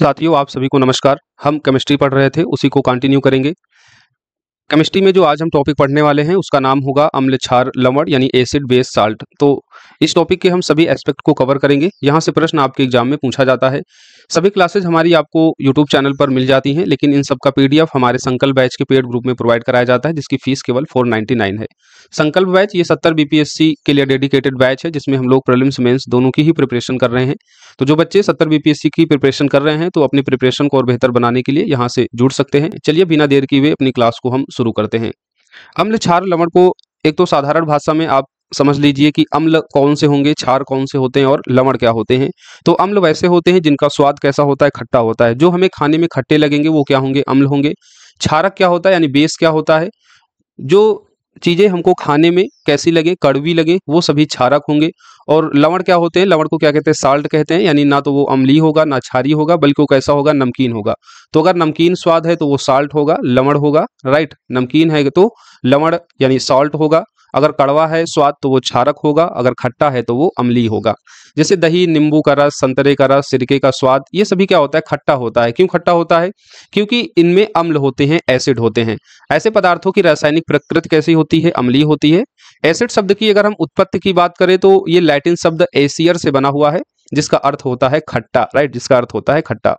साथियों आप सभी को नमस्कार हम केमिस्ट्री पढ़ रहे थे उसी को कंटिन्यू करेंगे केमिस्ट्री में जो आज हम टॉपिक पढ़ने वाले हैं उसका नाम होगा अम्ल क्षार लवण यानी एसिड बेस साल्ट तो इस टॉपिक के हम सभी एस्पेक्ट को कवर करेंगे यहाँ से प्रश्न आपके एग्जाम में पूछा जाता है सभी क्लासेज हमारी आपको यूट्यूब चैनल पर मिल जाती हैं लेकिन इन सबका पी पीडीएफ हमारे संकल्प बैच के पेड ग्रुप में प्रोवाइड कराया जाता है जिसकी फीस केवल फोर है संकल्प बैच ये सत्तर बीपीएससी के लिए डेडिकेटेड बैच है जिसमें हम लोग प्रलिम्स मेंस दोनों की ही प्रिपरेशन कर रहे हैं तो जो बच्चे सत्तर बीपीएससी की प्रिपरेशन कर रहे हैं तो अपनी प्रिपरेशन को और बेहतर बनाने के लिए यहाँ से जुड़ सकते हैं चलिए बिना देर की वे अपनी क्लास को हम शुरू करते हैं अम्ल क्षार लवण को एक तो साधारण भाषा में आप समझ लीजिए कि अम्ल कौन से होंगे क्षार कौन से होते हैं और लवण क्या होते हैं तो अम्ल वैसे होते हैं जिनका स्वाद कैसा होता है खट्टा होता है जो हमें खाने में खट्टे लगेंगे वो क्या होंगे अम्ल होंगे क्षारक क्या होता है यानी बेस क्या होता है जो चीज़ें हमको खाने में कैसी लगे कड़वी लगे वो सभी क्षारक होंगे और लवण क्या होते हैं लवण को क्या कहते हैं साल्ट कहते हैं यानी ना तो वो अम्ली होगा ना छारी होगा बल्कि वो कैसा होगा नमकीन होगा तो अगर नमकीन स्वाद है तो वो साल्ट होगा लवण होगा राइट नमकीन है तो लवण यानी साल्ट होगा अगर कड़वा है स्वाद तो वो क्षारक होगा अगर खट्टा है तो वो अम्ली होगा जैसे दही नींबू का रस संतरे का रस सिरके का स्वाद ये सभी क्या होता है खट्टा होता है क्यों खट्टा होता है क्योंकि इनमें अम्ल होते हैं एसिड होते हैं ऐसे पदार्थों की रासायनिक प्रकृति कैसी होती है अम्लीय होती है एसिड शब्द की अगर हम उत्पत्ति की बात करें तो ये लैटिन शब्द एसियर से बना हुआ है जिसका अर्थ होता है खट्टा राइट जिसका अर्थ होता है खट्टा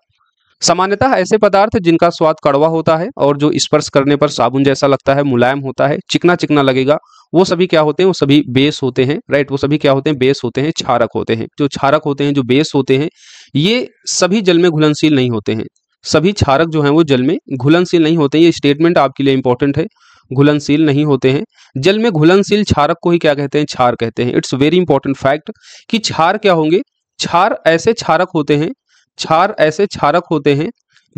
सामान्यतः ऐसे पदार्थ जिनका स्वाद कड़वा होता है और जो स्पर्श करने पर साबुन जैसा लगता है मुलायम होता है चिकना चिकना लगेगा वो सभी क्या होते हैं वो सभी बेस होते हैं राइट वो सभी क्या होते हैं बेस होते हैं क्षारक होते हैं जो क्षारक होते हैं जो बेस होते हैं ये सभी जल में घुलनशील नहीं होते हैं सभी क्षारक जो हैं वो जल में घुलनशील नहीं होते ये स्टेटमेंट आपके लिए इंपॉर्टेंट है घुलनशील नहीं होते हैं जल में घुलनशील क्षारक को ही क्या कहते हैं छार कहते हैं इट्स वेरी इंपॉर्टेंट फैक्ट कि छार क्या होंगे छार ऐसे क्षारक होते हैं क्षार ऐसे क्षारक होते हैं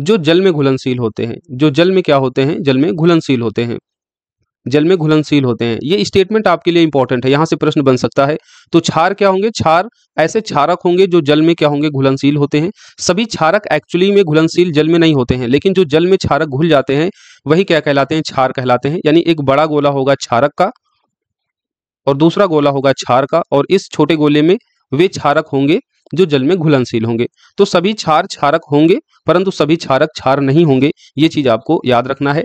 जो जल में घुलनशील होते हैं जो जल में क्या होते हैं जल में घुलनशील होते हैं जल में घुलनशील होते हैं ये स्टेटमेंट आपके लिए इंपॉर्टेंट है यहां से प्रश्न बन सकता है तो क्षार क्या होंगे क्षार ऐसे क्षारक होंगे जो जल में क्या होंगे घुलनशील होते हैं सभी क्षारक एक्चुअली में घुलनशील जल में नहीं होते हैं लेकिन जो जल में क्षारक घुल जाते हैं वही क्या कहलाते हैं क्षार कहलाते हैं यानी एक बड़ा गोला होगा क्षारक का और दूसरा गोला होगा क्षार का और इस छोटे गोले में वे क्षारक होंगे जो जल में घुलनशील होंगे तो सभी क्षार क्षारक होंगे परंतु सभी क्षारक क्षार नहीं होंगे ये चीज आपको याद रखना है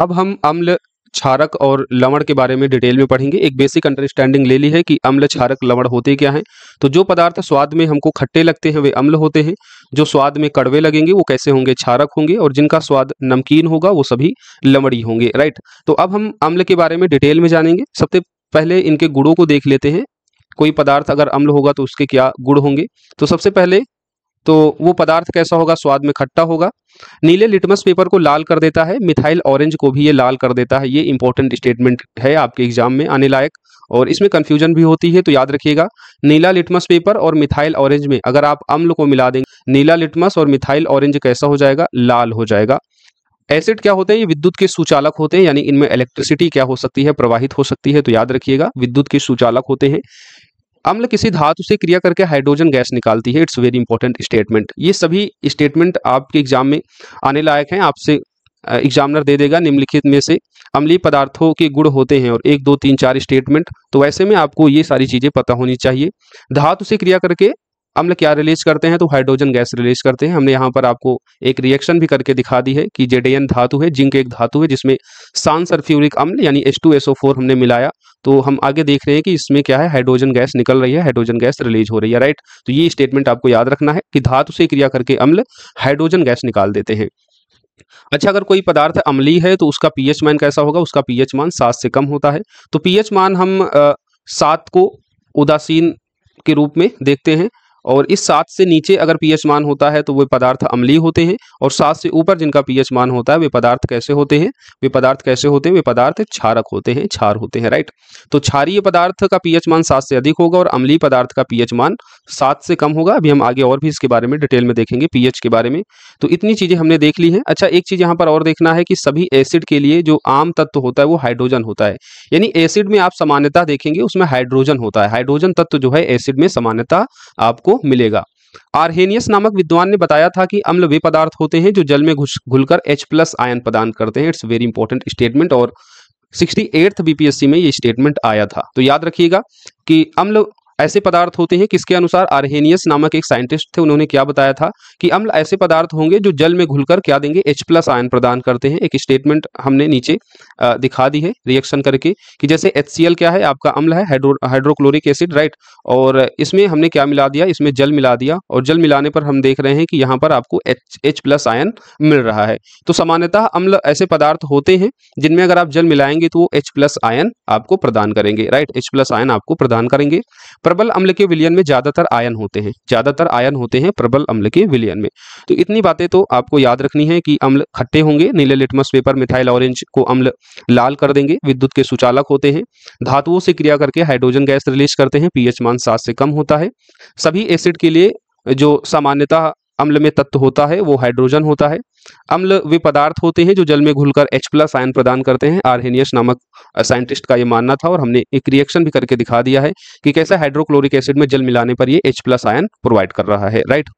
अब हम अम्ल क्षारक और लवण के बारे में डिटेल में पढ़ेंगे एक बेसिक अंडरस्टैंडिंग ले ली है कि अम्ल क्षारक लवण होते क्या हैं तो जो पदार्थ स्वाद में हमको खट्टे लगते हैं वे अम्ल होते हैं जो स्वाद में कड़वे लगेंगे वो कैसे होंगे क्षारक होंगे और जिनका स्वाद नमकीन होगा वो सभी लवणी होंगे राइट तो अब हम अम्ल के बारे में डिटेल में जानेंगे सबसे पहले इनके गुड़ों को देख लेते हैं कोई पदार्थ अगर अम्ल होगा तो उसके क्या गुण होंगे तो सबसे पहले तो वो पदार्थ कैसा होगा स्वाद में खट्टा होगा नीले लिटमस पेपर को लाल कर देता है मिथाइल ऑरेंज को भी ये लाल कर देता है ये इंपॉर्टेंट स्टेटमेंट है आपके एग्जाम में आने लायक और इसमें कन्फ्यूजन भी होती है तो याद रखिएगा नीला लिटमस पेपर और मिथाइल ऑरेंज में अगर आप अम्ल को मिला देंगे नीला लिटमस और मिथाइल ऑरेंज कैसा हो जाएगा लाल हो जाएगा एसिड क्या होते हैं ये विद्युत के सुचालक होते हैं यानी इनमें इलेक्ट्रिसिटी क्या हो सकती है प्रवाहित हो सकती है तो याद रखिएगा विद्युत के सुचालक होते हैं अम्ल किसी धातु से क्रिया करके हाइड्रोजन गैस निकालती है इट्स वेरी इंपॉर्टेंट स्टेटमेंट ये सभी स्टेटमेंट आपके एग्जाम में आने लायक हैं आपसे एग्जामिनर दे देगा निम्नलिखित में से अम्लीय पदार्थों के गुण होते हैं और एक दो तीन चार स्टेटमेंट तो वैसे में आपको ये सारी चीज़ें पता होनी चाहिए धातु से क्रिया करके अम्ल क्या रिलीज करते हैं तो हाइड्रोजन गैस रिलीज करते हैं हमने यहाँ पर आपको एक रिएक्शन भी करके दिखा दी है कि जेडीएन धातु है जिंक एक धातु है जिसमें सान सरफ्यूरिक अम्ल यानी एच हमने मिलाया तो हम आगे देख रहे हैं कि इसमें क्या है हाइड्रोजन गैस निकल रही है हाइड्रोजन गैस रिलीज हो रही है राइट तो ये स्टेटमेंट आपको याद रखना है कि धातु से क्रिया करके अम्ल हाइड्रोजन गैस निकाल देते हैं अच्छा अगर कोई पदार्थ अम्ली है तो उसका पीएच मान कैसा होगा उसका पीएच मान सात से कम होता है तो पीएच मान हम सात को उदासीन के रूप में देखते हैं और इस सात से नीचे अगर पीएच मान होता है तो वे पदार्थ अम्लीय होते हैं और सात से ऊपर जिनका पीएच मान होता है वे पदार्थ कैसे होते हैं वे पदार्थ कैसे होते हैं वे पदार्थ क्षारक होते हैं क्षार होते हैं राइट तो क्षारीय पदार्थ का पीएच मान सात से अधिक होगा और अम्लीय पदार्थ का पीएच मान सात से कम होगा अभी हम आगे और भी इसके बारे में डिटेल में देखेंगे पीएच के बारे में तो इतनी चीज़ें हमने देख ली है अच्छा एक चीज़ यहाँ पर और देखना है कि सभी एसिड के लिए जो आम तत्व होता है वो हाइड्रोजन होता है यानी एसिड में आप समान्यता देखेंगे उसमें हाइड्रोजन होता है हाइड्रोजन तत्व जो है एसिड में समान्यता आपको मिलेगा आरहेनियस नामक विद्वान ने बताया था कि अम्ल वे पदार्थ होते हैं जो जल में घुस घुलकर एच प्लस आयन प्रदान करते हैं इट्स वेरी इंपॉर्टेंट स्टेटमेंट और सिक्सटी एट्थ बीपीएससी में ये स्टेटमेंट आया था तो याद रखिएगा कि अम्ल ऐसे पदार्थ होते हैं किसके अनुसार आर्हेनियस नामक एक साइंटिस्ट थे उन्होंने क्या बताया था कि अम्ल ऐसे पदार्थ होंगे जो जल में घुलकर क्या देंगे एच प्लस आयन प्रदान करते हैं एक स्टेटमेंट हमने नीचे दिखा दी है रिएक्शन करके कि जैसे HCl क्या है आपका अम्ल है हाइड्रो हाइड्रोक्लोरिक एसिड राइट और इसमें हमने क्या मिला दिया इसमें जल मिला दिया और जल मिलाने पर हम देख रहे हैं कि यहाँ पर आपको एच एच प्लस आयन मिल रहा है तो सामान्यतः अम्ल ऐसे पदार्थ होते हैं जिनमें अगर आप जल मिलाएंगे तो वो एच प्लस आयन आपको प्रदान करेंगे राइट एच प्लस आयन आपको प्रदान करेंगे प्रबल अम्ल के विलियन में ज्यादातर आयन होते हैं ज्यादातर आयन होते हैं प्रबल अम्ल के विलियन में तो इतनी बातें तो आपको याद रखनी है कि अम्ल खट्टे होंगे नीले लिटमस पेपर मिथाइल ऑरेंज को अम्ल लाल कर देंगे विद्युत के सुचालक होते हैं धातुओं से क्रिया करके हाइड्रोजन गैस रिलीज करते हैं पीएच मान सात से कम होता है सभी एसिड के लिए जो सामान्यतः अम्ल में तत्व होता है वो हाइड्रोजन होता है अम्ल वे पदार्थ होते हैं जो जल में घुलकर H प्लस आयन प्रदान करते हैं आरहेनियस नामक साइंटिस्ट का ये मानना था और हमने एक रिएक्शन भी करके दिखा दिया है कि कैसा हाइड्रोक्लोरिक एसिड में जल मिलाने पर ये H प्लस आयन प्रोवाइड कर रहा है राइट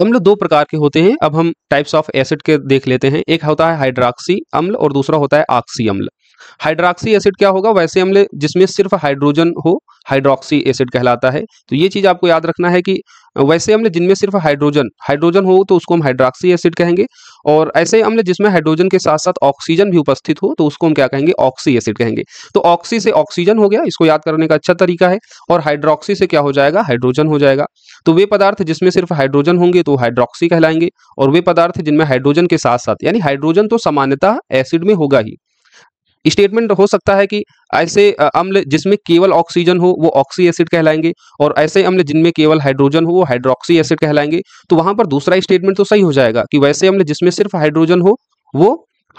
अम्ल दो प्रकार के होते हैं अब हम टाइप्स ऑफ एसिड के देख लेते हैं एक होता है हाइड्राक्सी अम्ल और दूसरा होता है आक्सी अम्ल हाइड्रोक्सी एसिड क्या होगा वैसे अम्ल जिसमें सिर्फ हाइड्रोजन हो हाइड्रोक्सी एसिड कहलाता है तो ये चीज आपको याद रखना है कि वैसे हमने जिनमें सिर्फ हाइड्रोजन हाइड्रोजन हो तो उसको हम हाइड्रोक्सी एसिड कहेंगे और ऐसे हमने जिसमें हाइड्रोजन के साथ साथ ऑक्सीजन भी उपस्थित हो तो उसको हम क्या कहेंगे ऑक्सी एसिड कहेंगे तो ऑक्सी से ऑक्सीजन हो गया इसको याद करने का अच्छा तरीका है और हाइड्रोक्सी से क्या हो जाएगा हाइड्रोजन हो जाएगा तो वे पदार्थ जिसमें सिर्फ हाइड्रोजन होंगे तो हाइड्रोक्सी कहलाएंगे और वे पदार्थ जिनमें हाइड्रोजन के साथ साथ यानी हाइड्रोजन तो सामान्यता एसिड में होगा ही स्टेटमेंट हो सकता है कि ऐसे अम्ल जिसमें केवल ऑक्सीजन हो वो ऑक्सी एसिड कहलाएंगे और ऐसे अम्ल जिनमें केवल हाइड्रोजन हो वो हाइड्रोक्सी एसिड कहलाएंगे तो वहां पर दूसरा स्टेटमेंट तो सही हो जाएगा कि वैसे अम्ल जिसमें सिर्फ हाइड्रोजन हो वो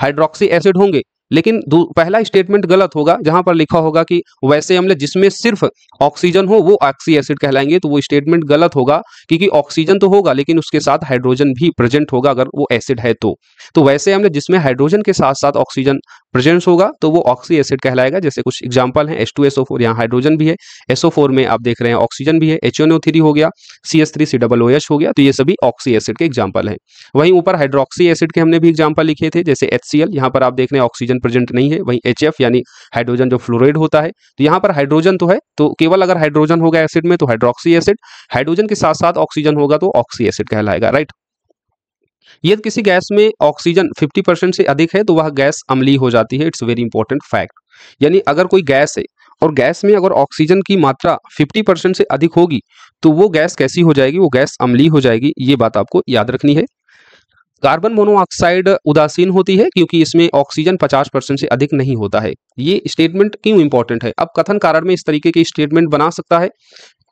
हाइड्रोक्सी एसिड होंगे लेकिन पहला स्टेटमेंट गलत होगा जहां पर लिखा होगा कि वैसे अम्ल जिसमें सिर्फ ऑक्सीजन हो वो ऑक्सी एसिड कहलाएंगे तो वो स्टेटमेंट गलत होगा क्योंकि ऑक्सीजन तो होगा लेकिन उसके साथ हाइड्रोजन भी प्रेजेंट होगा अगर वो एसिड है तो तो वैसे अम्ल जिसमें हाइड्रोजन के साथ साथ ऑक्सीजन प्रेजेंट होगा तो वो ऑक्सी एसिड कहलाएगा जैसे कुछ एग्जाम्पल है एस टू एस फोर यहाँ हाइड्रोजन भी है एसओ फोर में आप देख रहे हैं ऑक्सीजन भी है एच एन ओ थ्री हो गया C S three C double O H हो गया तो ये सभी ऑक्सी एसिड के एग्जाम्पल है वहीं ऊपर हाइड्रोक्सी एसिड के हमने भी एग्जाम्पल लिखे थे जैसे एच सी एल यहाँ पर आप देख रहे हैं ऑक्सीजन प्रेजेंट नहीं है वहीं एच यानी हाइड्रोजन जो फ्लोराइड होता है तो यहाँ पर हाइड्रोजन तो है तो केवल अगर हाइड्रोजन होगा एसिड में तो हाइड्रोक्सी एसिड हाइड्रोजन के साथ साथ ऑक्सीजन होगा तो ऑक्सी एसिड कहलाएगा राइट यदि किसी गैस में ऑक्सीजन 50 परसेंट से अधिक है तो वह गैस अम्लीय हो जाती है इट्स वेरी इंपॉर्टेंट फैक्ट यानी अगर कोई गैस है और गैस में अगर ऑक्सीजन की मात्रा 50 परसेंट से अधिक होगी तो वो गैस कैसी हो जाएगी वो गैस अम्लीय हो जाएगी ये बात आपको याद रखनी है कार्बन मोनोऑक्साइड उदासीन होती है क्योंकि इसमें ऑक्सीजन 50 परसेंट से अधिक नहीं होता है ये स्टेटमेंट क्यों इंपॉर्टेंट है अब कथन कारण में इस तरीके की स्टेटमेंट बना सकता है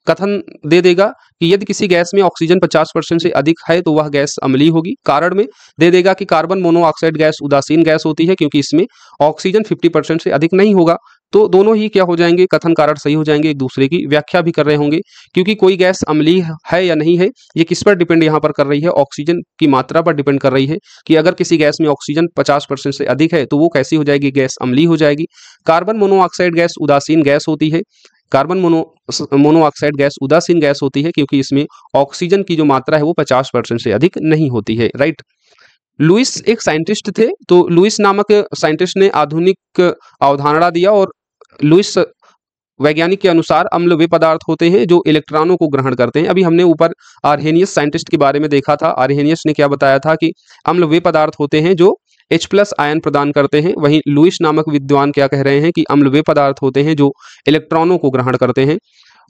कथन दे देगा कि यदि किसी गैस में ऑक्सीजन 50 परसेंट से अधिक है तो वह गैस अमली होगी कारण में दे देगा कि कार्बन मोनोऑक्साइड गैस उदासीन गैस होती है क्योंकि इसमें ऑक्सीजन 50 परसेंट से अधिक नहीं होगा तो दोनों ही क्या हो जाएंगे कथन कारण सही हो जाएंगे एक दूसरे की व्याख्या भी कर रहे होंगे क्योंकि कोई गैस अमली है या नहीं है ये किस पर डिपेंड यहाँ पर कर रही है ऑक्सीजन की मात्रा पर डिपेंड कर रही है कि अगर किसी गैस में ऑक्सीजन पचास परसेंट से अधिक है तो वो कैसी हो जाएगी गैस अमली हो जाएगी कार्बन मोनोऑक्साइड गैस उदासीन गैस होती है कार्बन मोनो मोनोऑक्साइड गैस उदासीन गैस होती है क्योंकि इसमें ऑक्सीजन की जो मात्रा है वो पचास परसेंट से अधिक नहीं होती है राइट लुइस एक साइंटिस्ट थे तो लुइस नामक साइंटिस्ट ने आधुनिक अवधारणा दिया और लुइस वैज्ञानिक के अनुसार अम्ल वे पदार्थ होते हैं जो इलेक्ट्रॉनों को ग्रहण करते हैं अभी हमने ऊपर आर्हेनियस साइंटिस्ट के बारे में देखा था आर्हेनियस ने क्या बताया था कि अम्ल वे पदार्थ होते हैं जो H प्लस आयन प्रदान करते हैं वहीं लुइस नामक विद्वान क्या कह रहे हैं कि अम्ल वे पदार्थ होते हैं जो इलेक्ट्रॉनों को ग्रहण करते हैं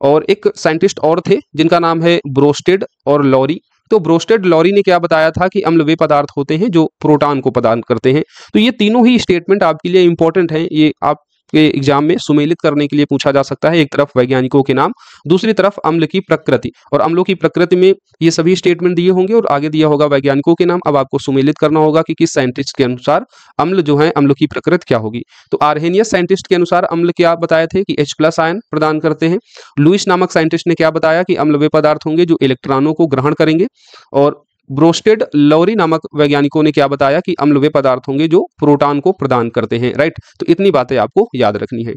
और एक साइंटिस्ट और थे जिनका नाम है ब्रोस्टेड और लॉरी तो ब्रोस्टेड लॉरी ने क्या बताया था कि अम्ल वे पदार्थ होते हैं जो प्रोटॉन को प्रदान करते हैं तो ये तीनों ही स्टेटमेंट आपके लिए इंपॉर्टेंट हैं ये आप के एग्जाम में सुमेलित करने के लिए पूछा जा सकता है एक तरफ वैज्ञानिकों के नाम दूसरी तरफ अम्ल की प्रकृति और अम्लों की प्रकृति में ये सभी स्टेटमेंट दिए होंगे और आगे दिया होगा वैज्ञानिकों के नाम अब आपको सुमेलित करना होगा कि किस साइंटिस्ट के अनुसार अम्ल जो है अम्ल की प्रकृति क्या होगी तो आर्हेनियस साइंटिस्ट के अनुसार अम्ल क्या बताए थे कि एच प्लस आयन प्रदान करते हैं लुइस नामक साइंटिस्ट ने क्या बताया कि अम्ल वे पदार्थ होंगे जो इलेक्ट्रॉनों को ग्रहण करेंगे और ब्रोस्टेड लौरी नामक वैज्ञानिकों ने क्या बताया कि अम्ल वे पदार्थ होंगे जो प्रोटॉन को प्रदान करते हैं राइट तो इतनी बातें आपको याद रखनी है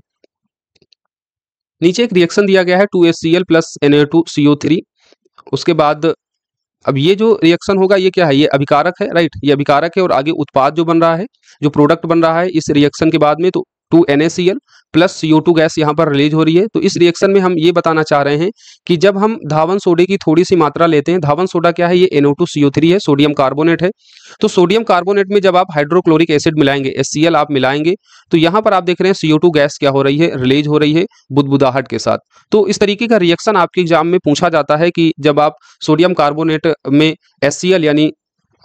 नीचे एक रिएक्शन दिया गया है two S C L plus N two C O three उसके बाद अब ये जो रिएक्शन होगा ये क्या है ये अभिकारक है राइट ये अभिकारक है और आगे उत्पाद जो बन रहा है जो प्रोडक्ट बन रहा है इस रिएक्शन के बाद में तो two N plus two gas यहाँ पर रिलीज हो रही है तो इस रिएक्शन में हम ये बताना चाह रहे हैं कि जब हम धावन सोडे की थोड़ी सी मात्रा लेते हैं धावन सोडा क्या है ये एनो टू है सोडियम कार्बोनेट है तो सोडियम कार्बोनेट में जब आप हाइड्रोक्लोरिक एसिड मिलाएंगे एस आप मिलाएंगे तो यहाँ पर आप देख रहे हैं टू गैस क्या हो रही है रिलीज हो रही है बुदबुदाहट के साथ तो इस तरीके का रिएक्शन आपके एग्जाम में पूछा जाता है कि जब आप सोडियम कार्बोनेट में एस यानी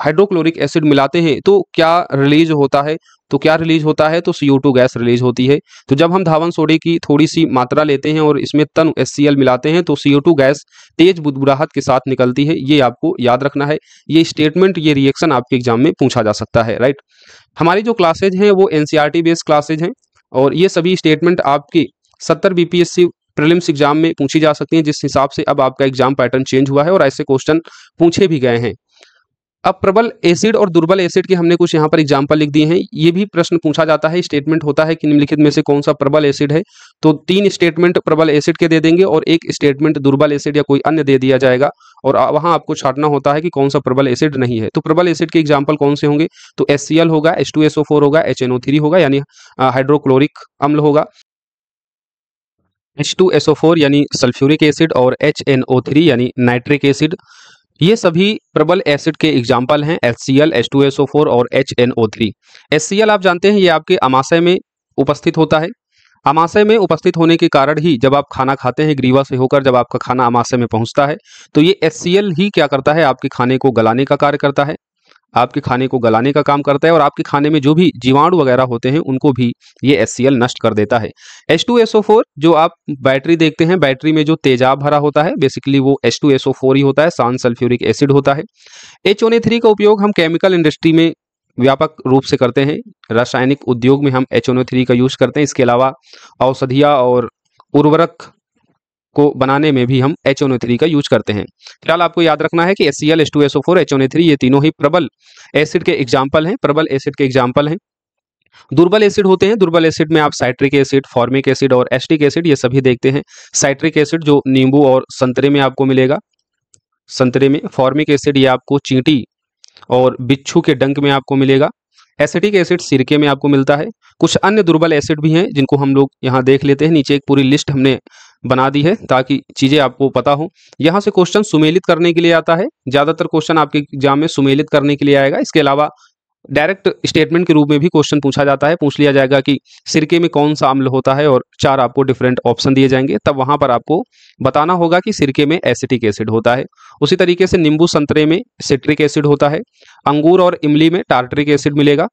हाइड्रोक्लोरिक एसिड मिलाते हैं तो क्या रिलीज होता है तो क्या रिलीज होता है तो CO2 गैस रिलीज होती है तो जब हम धावन सोडे की थोड़ी सी मात्रा लेते हैं और इसमें तन HCl मिलाते हैं तो CO2 गैस तेज बुदबुराहट के साथ निकलती है ये आपको याद रखना है ये स्टेटमेंट ये रिएक्शन आपके एग्जाम में पूछा जा सकता है राइट हमारी जो क्लासेज हैं वो एनसीईआरटी बेस्ड क्लासेज हैं और ये सभी स्टेटमेंट आपके सत्तर बीपीएससी प्रीलिम्स एग्जाम में पूछी जा सकती हैं जिस हिसाब से अब आपका एग्जाम पैटर्न चेंज हुआ है और ऐसे क्वेश्चन पूछे भी गए हैं अब प्रबल एसिड और दुर्बल एसिड के हमने कुछ यहाँ पर एग्जाम्पल लिख दिए हैं ये भी प्रश्न पूछा जाता है स्टेटमेंट होता है कि निम्नलिखित में से कौन सा प्रबल एसिड है तो तीन स्टेटमेंट प्रबल एसिड के दे देंगे और एक स्टेटमेंट दुर्बल एसिड या कोई अन्य दे दिया जाएगा और वहां आपको छाटना होता है कि कौन सा प्रबल एसिड नहीं है तो प्रबल एसिड के एग्जाम्पल कौन से होंगे तो एस होगा एस होगा एच होगा यानी हाइड्रोक्लोरिक अम्ल होगा H2SO4 यानी सल्फ्यूरिक एसिड और HNO3 यानी नाइट्रिक एसिड ये सभी प्रबल एसिड के एग्जाम्पल हैं ओ फोर और सी HCl आप जानते हैं ये आपके अमाशय में उपस्थित होता है अमाशय में उपस्थित होने के कारण ही जब आप खाना खाते हैं ग्रीवा से होकर जब आपका खाना अमाशय में पहुंचता है तो ये एल ही क्या करता है आपके खाने को गलाने का कार्य करता है आपके खाने को गलाने का काम करता है और आपके खाने में जो भी जीवाणु वगैरह होते हैं उनको भी ये एस नष्ट कर देता है एच जो आप बैटरी देखते हैं बैटरी में जो तेजाब भरा होता है बेसिकली वो एच ही होता है सान सल्फ्यूरिक एसिड होता है एच का उपयोग हम केमिकल इंडस्ट्री में व्यापक रूप से करते हैं रासायनिक उद्योग में हम एच का यूज़ करते हैं इसके अलावा औषधिया और उर्वरक को बनाने में भी हम एच का यूज करते हैं फिलहाल आपको याद रखना है कि एस सी ये तीनों ही प्रबल एसिड के एग्जाम्पल हैं प्रबल एसिड के एग्जाम्पल हैं दुर्बल एसिड होते हैं दुर्बल एसिड में आप साइट्रिक एसिड फॉर्मिक एसिड और एस्टिक एसिड ये सभी देखते हैं साइट्रिक एसिड जो नींबू और संतरे में आपको मिलेगा संतरे में फॉर्मिक एसिड ये आपको चींटी और बिच्छू के डंक में आपको मिलेगा एसिटिक एसिड सिरके में आपको मिलता है कुछ अन्य दुर्बल एसिड भी हैं जिनको हम लोग यहाँ देख लेते हैं नीचे एक पूरी लिस्ट हमने बना दी है ताकि चीज़ें आपको पता हो यहाँ से क्वेश्चन सुमेलित करने के लिए आता है ज़्यादातर क्वेश्चन आपके एग्जाम में सुमेलित करने के लिए आएगा इसके अलावा डायरेक्ट स्टेटमेंट के रूप में भी क्वेश्चन पूछा जाता है पूछ लिया जाएगा कि सिरके में कौन सा अम्ल होता है और चार आपको डिफरेंट ऑप्शन दिए जाएंगे तब वहां पर आपको बताना होगा कि सिरके में एसिटिक एसिड होता है उसी तरीके से नींबू संतरे में सिट्रिक एसिड होता है अंगूर और इमली में टार्ट्रिक एसिड मिलेगा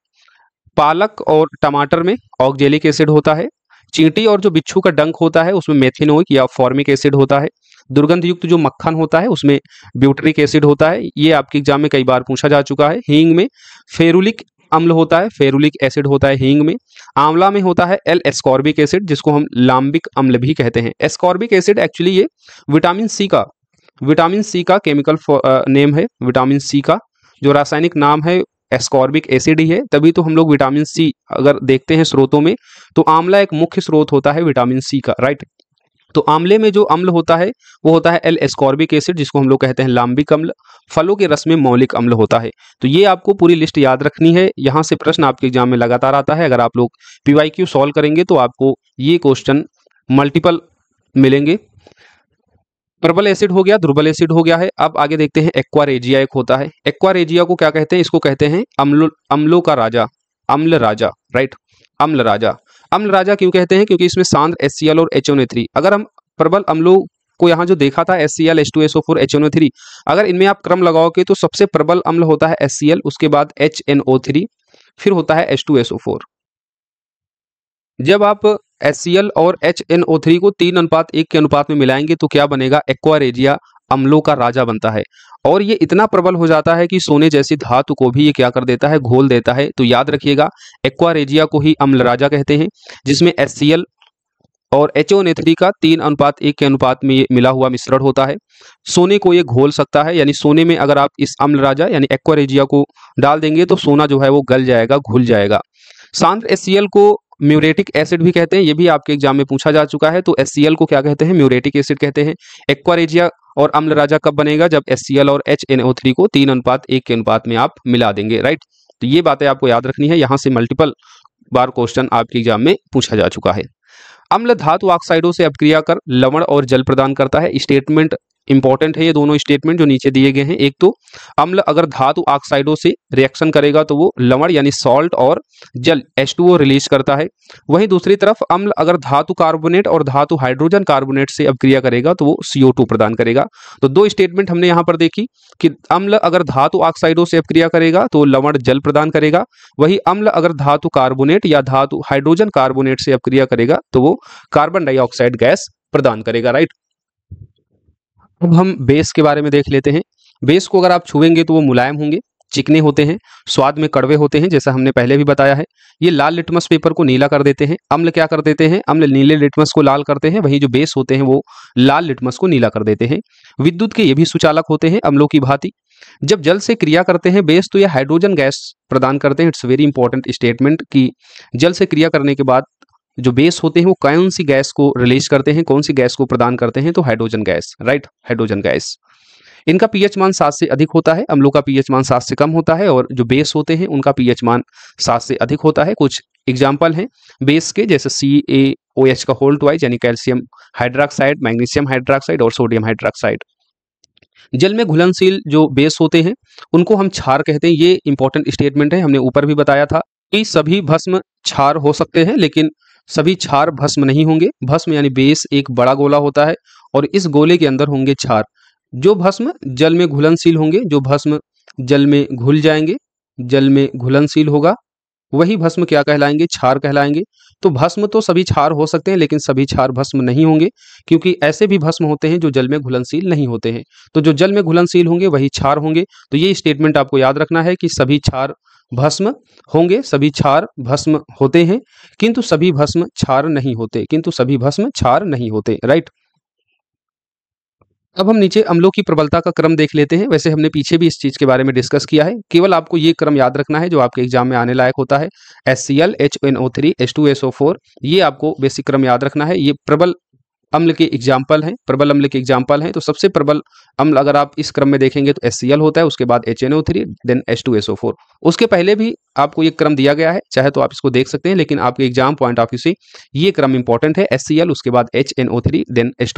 पालक और टमाटर में ऑक्जेलिक एसिड होता है चींटी और जो बिच्छू का डंक होता है उसमें मेथिनोइक या फॉर्मिक एसिड होता है दुर्गंध युक्त जो मक्खन होता है उसमें ब्यूटरिक एसिड होता है ये आपके एग्जाम में कई बार पूछा जा चुका है हींग में फेरुलिक अम्ल होता है फेरुलिक एसिड होता है हींग में आंवला में होता है एल एस्कॉर्बिक एसिड जिसको हम लाम्बिक अम्ल भी कहते हैं एस्कॉर्बिक एसिड एक्चुअली ये विटामिन सी का विटामिन सी का केमिकल नेम है विटामिन सी का जो रासायनिक नाम है एस्कॉर्बिक एसिड ही है तभी तो हम लोग विटामिन सी अगर देखते हैं स्रोतों में तो आंवला एक मुख्य स्रोत होता है विटामिन सी का राइट तो आंवले में जो अम्ल होता है वो होता है एल एस्कॉर्बिक एसिड जिसको हम लोग कहते हैं लाम्बिक अम्ल फलों के रस में मौलिक अम्ल होता है तो ये आपको पूरी लिस्ट याद रखनी है यहाँ से प्रश्न आपके एग्जाम में लगातार आता है अगर आप लोग पी वाई क्यू सॉल्व करेंगे तो आपको ये क्वेश्चन मल्टीपल मिलेंगे प्रबल एसिड हो गया दुर्बल एसिड हो गया है अब आगे देखते हैं एक्वारेजिया एक होता है एक्वारेजिया को क्या कहते हैं इसको कहते हैं अम्लो अम्लों का राजा अम्ल राजा राइट अम्ल राजा अम्ल राजा क्यों कहते हैं क्योंकि इसमें सांद्र एस और एच अगर हम प्रबल अम्लो को यहाँ जो देखा था एस सी अगर इनमें आप क्रम लगाओगे तो सबसे प्रबल अम्ल होता है एस उसके बाद एच फिर होता है एच एस जब आप एस और एच को तीन अनुपात एक के अनुपात में मिलाएंगे तो क्या बनेगा एक्वारेजिया अम्लों का राजा बनता है और ये इतना प्रबल हो जाता है कि सोने जैसी धातु को भी ये क्या कर देता है घोल देता है तो याद रखिएगा एक्वारेजिया को ही अम्ल राजा कहते हैं जिसमें एस और एच ओ नेथरी का तीन अनुपात एक के अनुपात में मिला हुआ मिश्रण होता है सोने को ये घोल सकता है यानी सोने में अगर आप इस अम्ल राजा यानी एक्वारेजिया को डाल देंगे तो सोना जो है वो गल जाएगा घुल जाएगा सांद्र एस को म्यूरेटिक एसिड भी कहते हैं ये भी आपके एग्जाम में पूछा जा चुका है तो एस को क्या कहते हैं म्यूरेटिक एसिड कहते हैं एक्वारेजिया और अम्ल राजा कब बनेगा जब एस और एच को तीन अनुपात एक के अनुपात में आप मिला देंगे राइट तो ये बातें आपको याद रखनी है यहाँ से मल्टीपल बार क्वेश्चन आपके एग्जाम में पूछा जा चुका है अम्ल धातु ऑक्साइडों से अपक्रिया कर लवण और जल प्रदान करता है स्टेटमेंट इंपॉर्टेंट है ये दोनों स्टेटमेंट जो नीचे दिए गए हैं एक तो अम्ल अगर धातु ऑक्साइडों से रिएक्शन करेगा तो वो लवण यानी सॉल्ट और जल H2O रिलीज करता है वहीं दूसरी तरफ अम्ल अगर धातु कार्बोनेट और धातु हाइड्रोजन कार्बोनेट से अब क्रिया करेगा तो वो CO2 प्रदान करेगा तो दो स्टेटमेंट हमने यहाँ पर देखी कि अम्ल अगर धातु ऑक्साइडों से अब क्रिया करेगा तो लवण जल प्रदान करेगा वही अम्ल अगर धातु कार्बोनेट या धातु हाइड्रोजन कार्बोनेट से अब क्रिया करेगा तो वो कार्बन डाइऑक्साइड गैस प्रदान करेगा राइट अब हम बेस के बारे में देख लेते हैं बेस को अगर आप छुएंगे तो वो मुलायम होंगे चिकने होते हैं स्वाद में कड़वे होते हैं जैसा हमने पहले भी बताया है ये लाल लिटमस पेपर को नीला कर देते हैं अम्ल क्या कर देते हैं अम्ल नीले लिटमस को लाल करते हैं वहीं जो बेस होते हैं वो लाल लिटमस को नीला कर देते हैं विद्युत के ये भी सुचालक होते हैं अम्लों की भांति जब जल से क्रिया करते हैं बेस तो यह हाइड्रोजन गैस प्रदान करते हैं इट्स वेरी इंपॉर्टेंट स्टेटमेंट कि जल से क्रिया करने के बाद जो बेस होते हैं वो कौन सी गैस को रिलीज करते हैं कौन सी गैस को प्रदान करते हैं तो hydrogen gas right hydrogen gas इनका पीएच मान सात से अधिक होता है अम्लों का पीएच मान सात से कम होता है और जो बेस होते हैं उनका पीएच मान सात से अधिक होता है कुछ एग्जाम्पल हैं बेस के जैसे C A O H whole होल्ड वाइज यानी कैल्शियम हाइड्रोक्साइड मैग्नीशियम हाइड्रोक्साइड और सोडियम हाइड्रोक्साइड जल में घुलनशील जो बेस होते हैं उनको हम छार कहते हैं ये इंपॉर्टेंट स्टेटमेंट है हमने ऊपर भी बताया था कि सभी भस्म छार हो सकते हैं लेकिन सभी क्षार भस्म नहीं होंगे भस्म यानी बेस एक बड़ा गोला होता है और इस गोले के अंदर होंगे क्षार जो भस्म जल में घुलनशील होंगे जो भस्म जल में घुल जाएंगे जल में घुलनशील होगा वही भस्म क्या कहलाएंगे छार कहलाएंगे तो भस्म तो सभी छार हो सकते हैं लेकिन सभी छार भस्म नहीं होंगे क्योंकि ऐसे भी भस्म होते हैं जो जल में घुलनशील नहीं होते हैं तो जो जल में घुलनशील होंगे वही छार होंगे तो ये स्टेटमेंट आपको याद रखना है कि सभी छार भस्म होंगे सभी क्षार भस्म होते हैं किंतु सभी भस्म क्षार नहीं होते किंतु सभी भस्म क्षार नहीं होते राइट अब हम नीचे अम्लों की प्रबलता का क्रम देख लेते हैं वैसे हमने पीछे भी इस चीज़ के बारे में डिस्कस किया है केवल आपको ये क्रम याद रखना है जो आपके एग्जाम में आने लायक होता है S C L H N O three S two S O four ये आपको बेसिक क्रम याद रखना है ये प्रबल अम्ल के एग्जाम्पल हैं प्रबल अम्ल के एग्जाम्पल हैं तो सबसे प्रबल अम्ल अगर आप इस क्रम में देखेंगे तो एस होता है उसके बाद एच एन देन एच उसके पहले भी आपको ये क्रम दिया गया है चाहे तो आप इसको देख सकते हैं लेकिन आपके एग्जाम पॉइंट ऑफ व्यू से ये क्रम इंपॉर्टेंट है एस उसके बाद एच देन एच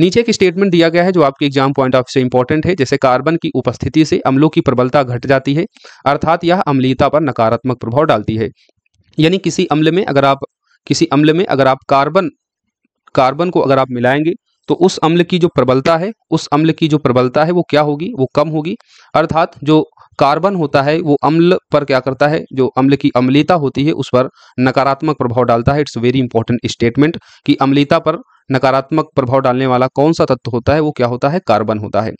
नीचे एक स्टेटमेंट दिया गया है जो आपके एग्जाम पॉइंट ऑफ से इंपॉर्टेंट है जैसे कार्बन की उपस्थिति से अम्लों की प्रबलता घट जाती है अर्थात यह अम्लीयता पर नकारात्मक प्रभाव डालती है यानी किसी अम्ल में अगर आप किसी अम्ल में अगर आप कार्बन कार्बन को अगर आप मिलाएंगे तो उस अम्ल की जो प्रबलता है उस अम्ल की जो प्रबलता है वो क्या होगी वो कम होगी अर्थात जो कार्बन होता है वो अम्ल पर क्या करता है जो अम्ल की अम्लीता होती है उस पर नकारात्मक प्रभाव डालता है इट्स वेरी इंपॉर्टेंट स्टेटमेंट कि अम्लीता पर नकारात्मक प्रभाव डालने वाला कौन सा तत्व होता है वो क्या होता है कार्बन होता है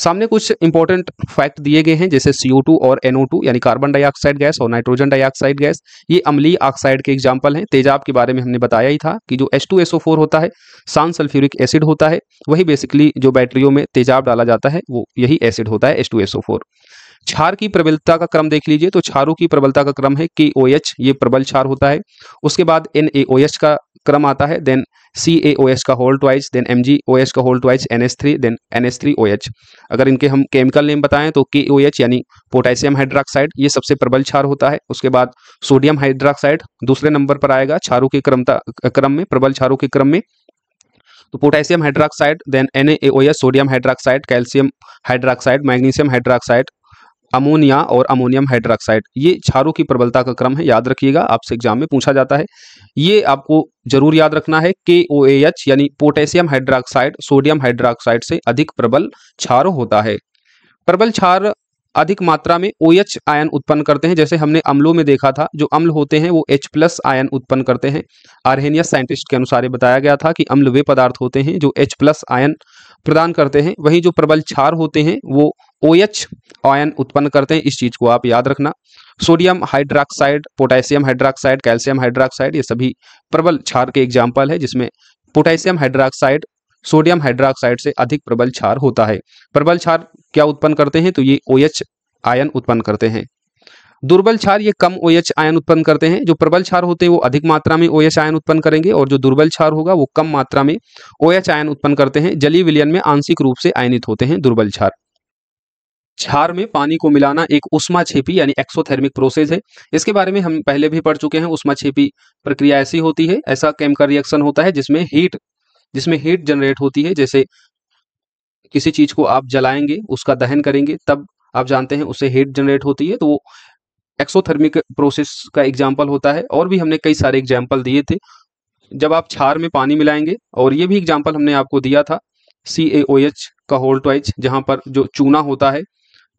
सामने कुछ इंपॉर्टेंट फैक्ट दिए गए हैं जैसे CO2 और NO2 यानी कार्बन डाइऑक्साइड गैस और नाइट्रोजन डाइऑक्साइड गैस ये अम्लीय ऑक्साइड के एग्जाम्पल हैं तेजाब के बारे में हमने बताया ही था कि जो H2SO4 होता है सान सल्फ्यूरिक एसिड होता है वही बेसिकली जो बैटरियों में तेजाब डाला जाता है वो यही एसिड होता है H2SO4 क्षार की प्रबलता का क्रम देख लीजिए तो क्षारों की प्रबलता का क्रम है के ओ एच ये प्रबल क्षार होता है उसके बाद एन ए ओ एच का क्रम आता है then C A O H का whole twice then M G O H का whole twice N S three then N S three O H अगर इनके हम केमिकल नेम बताएं तो के ओ एच यानी पोटेशियम हाइड्रोक्साइड ये सबसे प्रबल क्षार होता है उसके बाद सोडियम हाइड्रोक्साइड दूसरे नंबर पर आएगा क्षारों के क्रमता क्रम में प्रबल क्षारों के क्रम में तो potassium hydroxide then N sodium hydroxide calcium hydroxide magnesium hydroxide ammonia और अमोनियम हाइड्रोक्साइड ये छारों की प्रबलता का क्रम है याद रखिएगा आपसे एग्जाम में पूछा जाता है ये आपको जरूर याद रखना है के ओ ए एच यानी पोटेशियम हाइड्रोक्साइड सोडियम हाइड्रोक्साइड से अधिक प्रबल छार होता है प्रबल छार अधिक मात्रा में ओ OH आयन उत्पन्न करते हैं जैसे हमने अम्लों में देखा था जो अम्ल होते हैं वो H प्लस आयन उत्पन्न करते हैं आर्हेनिया साइंटिस्ट के अनुसार बताया गया था कि अम्ल वे पदार्थ होते हैं जो H प्लस आयन प्रदान करते हैं वहीं जो प्रबल क्षार होते हैं वो ओ OH आयन उत्पन्न करते हैं इस चीज़ को आप याद रखना sodium hydroxide potassium hydroxide calcium hydroxide ये सभी प्रबल क्षार के एग्जाम्पल है जिसमें पोटेशियम हाइड्रॉक्साइड सोडियम हाइड्रोक्साइड से अधिक प्रबल क्षार होता है प्रबल क्षार क्या उत्पन्न करते हैं तो ये ओ OH आयन उत्पन्न करते हैं दुर्बल क्षार ये कम ओ OH आयन उत्पन्न करते हैं जो प्रबल क्षार होते हैं वो अधिक मात्रा में ओ OH आयन उत्पन्न करेंगे और जो दुर्बल क्षार होगा वो कम मात्रा में ओ OH आयन उत्पन्न करते हैं जलीय विलयन में आंशिक रूप से आयनित होते हैं दुर्बल क्षार क्षार में पानी को मिलाना एक उष्मा छेपी यानी एक्सोथर्मिक प्रोसेस है इसके बारे में हम पहले भी पढ़ चुके हैं उष्मा छेपी प्रक्रिया ऐसी होती है ऐसा केमिकल रिएक्शन होता है जिसमें हीट जिसमें हीट जनरेट होती है जैसे किसी चीज को आप जलाएंगे उसका दहन करेंगे तब आप जानते हैं उससे हीट जनरेट होती है तो वो एक्सोथर्मिक प्रोसेस का एग्जाम्पल होता है और भी हमने कई सारे एग्जाम्पल दिए थे जब आप छार में पानी मिलाएंगे और ये भी एग्जाम्पल हमने आपको दिया था सी ए ओ एच का होल ट्वाइच जहाँ पर जो चूना होता है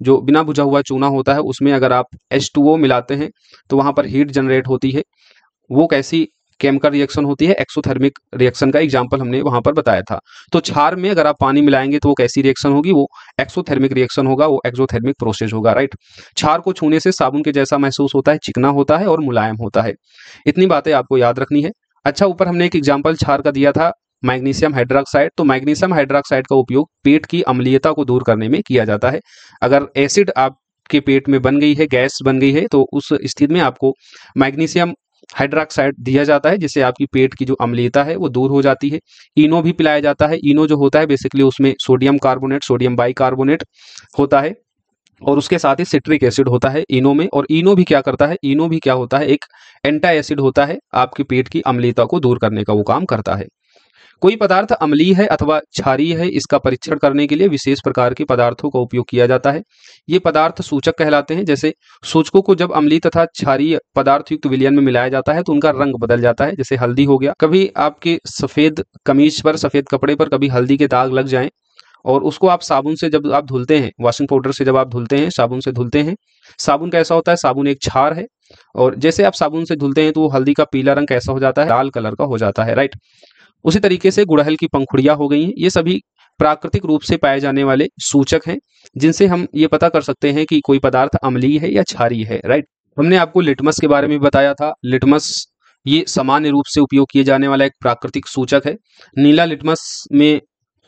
जो बिना बुझा हुआ चूना होता है उसमें अगर आप एच टू ओ मिलाते हैं तो वहाँ पर हीट जनरेट होती है वो कैसी केमिकल रिएक्शन होती है एक्सोथर्मिक रिएक्शन का एग्जाम्पल हमने वहां पर बताया था तो छार में अगर आप पानी मिलाएंगे तो वो कैसी रिएक्शन होगी वो एक्सोथर्मिक रिएक्शन होगा वो एक्सोथर्मिक प्रोसेस होगा राइट छार को छूने से साबुन के जैसा महसूस होता है चिकना होता है और मुलायम होता है इतनी बातें आपको याद रखनी है अच्छा ऊपर हमने एक एग्जाम्पल छार का दिया था मैग्नीशियम हाइड्रोक्साइड तो मैग्नीशियम हाइड्रोक्साइड का उपयोग पेट की अम्लीयता को दूर करने में किया जाता है अगर एसिड आपके पेट में बन गई है गैस बन गई है तो उस स्थिति में आपको मैग्नीशियम हाइड्रोक्साइड दिया जाता है जिससे आपकी पेट की जो अम्लीयता है वो दूर हो जाती है इनो भी पिलाया जाता है इनो जो होता है बेसिकली उसमें सोडियम कार्बोनेट सोडियम बाइकार्बोनेट होता है और उसके साथ ही सिट्रिक एसिड होता है इनो में और इनो भी क्या करता है इनो भी क्या होता है एक एंटा एसिड होता है आपके पेट की अम्लीयता को दूर करने का वो काम करता है कोई पदार्थ अम्लीय है अथवा क्षारीय है इसका परीक्षण करने के लिए विशेष प्रकार के पदार्थों का उपयोग किया जाता है ये पदार्थ सूचक कहलाते हैं जैसे सूचकों को जब अम्लीय तथा क्षारीय पदार्थ युक्त विलियन में मिलाया जाता है तो उनका रंग बदल जाता है जैसे हल्दी हो गया कभी आपके सफेद कमीज पर सफेद कपड़े पर कभी हल्दी के दाग लग जाए और उसको आप साबुन से जब आप धुलते हैं वॉशिंग पाउडर से जब आप धुलते हैं साबुन से धुलते हैं साबुन कैसा होता है साबुन एक छार है और जैसे आप साबुन से धुलते हैं तो वो हल्दी का पीला रंग कैसा हो जाता है लाल कलर का हो जाता है राइट उसी तरीके से गुड़हल की पंखुड़िया हो गई हैं ये सभी प्राकृतिक रूप से पाए जाने वाले सूचक हैं जिनसे हम ये पता कर सकते हैं कि कोई पदार्थ अम्लीय है या क्षारीय है राइट हमने आपको लिटमस के बारे में बताया था लिटमस ये सामान्य रूप से उपयोग किए जाने वाला एक प्राकृतिक सूचक है नीला लिटमस में